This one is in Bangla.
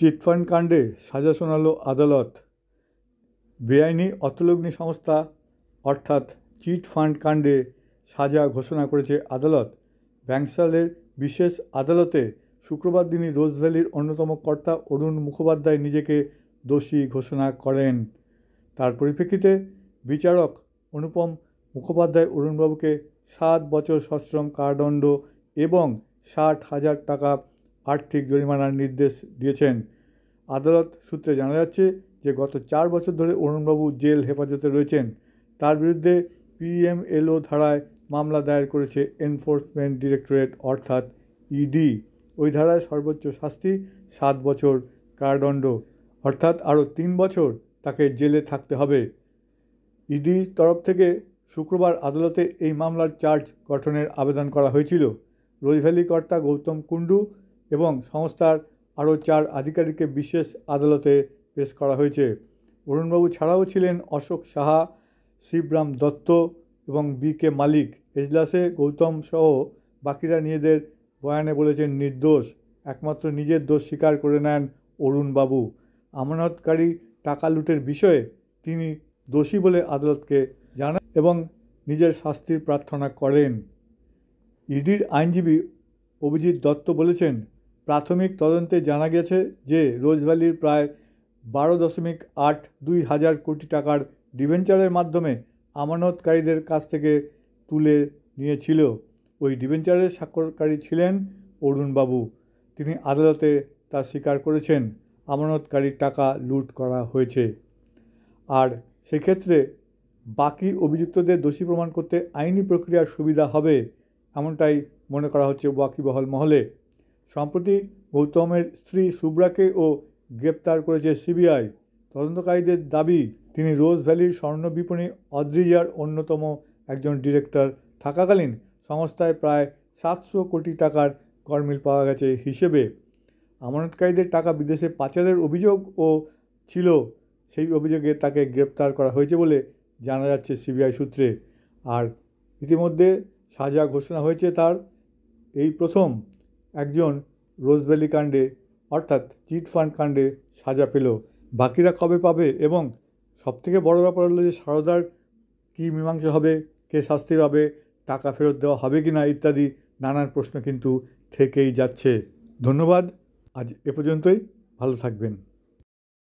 চিটফান্ড কাণ্ডে সাজা শোনালো আদালত বেআইনি অর্থলগ্নি সংস্থা অর্থাৎ চিট ফান্ড কাণ্ডে সাজা ঘোষণা করেছে আদালত ব্যাংসালের বিশেষ আদালতে শুক্রবার দিনই ভ্যালির অন্যতম কর্তা অরুণ মুখোপাধ্যায় নিজেকে দোষী ঘোষণা করেন তার পরিপ্রেক্ষিতে বিচারক অনুপম মুখোপাধ্যায় অরুণবাবুকে সাত বছর সশ্রম কারাদণ্ড এবং ষাট হাজার টাকা আর্থিক জরিমানার নির্দেশ দিয়েছেন আদালত সূত্রে জানা যাচ্ছে যে গত চার বছর ধরে অরুণবাবু জেল হেফাজতে রয়েছেন তার বিরুদ্ধে পিএমএলও ধারায় মামলা দায়ের করেছে এনফোর্সমেন্ট ডিরেক্টরেট অর্থাৎ ইডি ওই ধারায় সর্বোচ্চ শাস্তি সাত বছর কারাদণ্ড অর্থাৎ আরও তিন বছর তাকে জেলে থাকতে হবে ইডি তরফ থেকে শুক্রবার আদালতে এই মামলার চার্জ গঠনের আবেদন করা হয়েছিল রোজভ্যালি কর্তা গৌতম কুণ্ডু এবং সংস্থার আরও চার আধিকারিককে বিশেষ আদালতে পেশ করা হয়েছে অরুণবাবু ছাড়াও ছিলেন অশোক সাহা শিবরাম দত্ত এবং বি কে মালিক এজলাসে গৌতম সহ বাকিরা নিজেদের বয়ানে বলেছেন নির্দোষ একমাত্র নিজের দোষ স্বীকার করে নেন অরুণবাবু আমানতকারী টাকা লুটের বিষয়ে তিনি দোষী বলে আদালতকে জানান এবং নিজের শাস্তির প্রার্থনা করেন ইডির আইনজীবী অভিজিৎ দত্ত বলেছেন প্রাথমিক তদন্তে জানা গেছে যে রোজভ্যালির প্রায় বারো দশমিক আট দুই হাজার কোটি টাকার ডিভেঞ্চারের মাধ্যমে আমানতকারীদের কাছ থেকে তুলে নিয়েছিল ওই ডিভেঞ্চারের স্বাক্ষরকারী ছিলেন অরুণবাবু তিনি আদালতে তা স্বীকার করেছেন আমানতকারীর টাকা লুট করা হয়েছে আর সেক্ষেত্রে বাকি অভিযুক্তদের দোষী প্রমাণ করতে আইনি প্রক্রিয়ার সুবিধা হবে এমনটাই মনে করা হচ্ছে ওয়াকিবহল মহলে সম্প্রতি গৌতমের স্ত্রী সুব্রাকে ও গ্রেপ্তার করেছে সিবিআই তদন্তকারীদের দাবি তিনি রোজ ভ্যালির স্বর্ণ বিপণী অদ্রিজার অন্যতম একজন ডিরেক্টর থাকাকালীন সংস্থায় প্রায় সাতশো কোটি টাকার গরমিল পাওয়া গেছে হিসেবে আমানতকারীদের টাকা বিদেশে পাচারের অভিযোগ ও ছিল সেই অভিযোগে তাকে গ্রেপ্তার করা হয়েছে বলে জানা যাচ্ছে সিবিআই সূত্রে আর ইতিমধ্যে সাজা ঘোষণা হয়েছে তার এই প্রথম একজন রোজভ্যালি কাণ্ডে অর্থাৎ চিটফান্ড কাণ্ডে সাজা পেল বাকিরা কবে পাবে এবং সবথেকে বড় ব্যাপার হলো যে সারদার কী মীমাংসা হবে কে শাস্তি পাবে টাকা ফেরত দেওয়া হবে কি না ইত্যাদি নানান প্রশ্ন কিন্তু থেকেই যাচ্ছে ধন্যবাদ আজ এ পর্যন্তই ভালো থাকবেন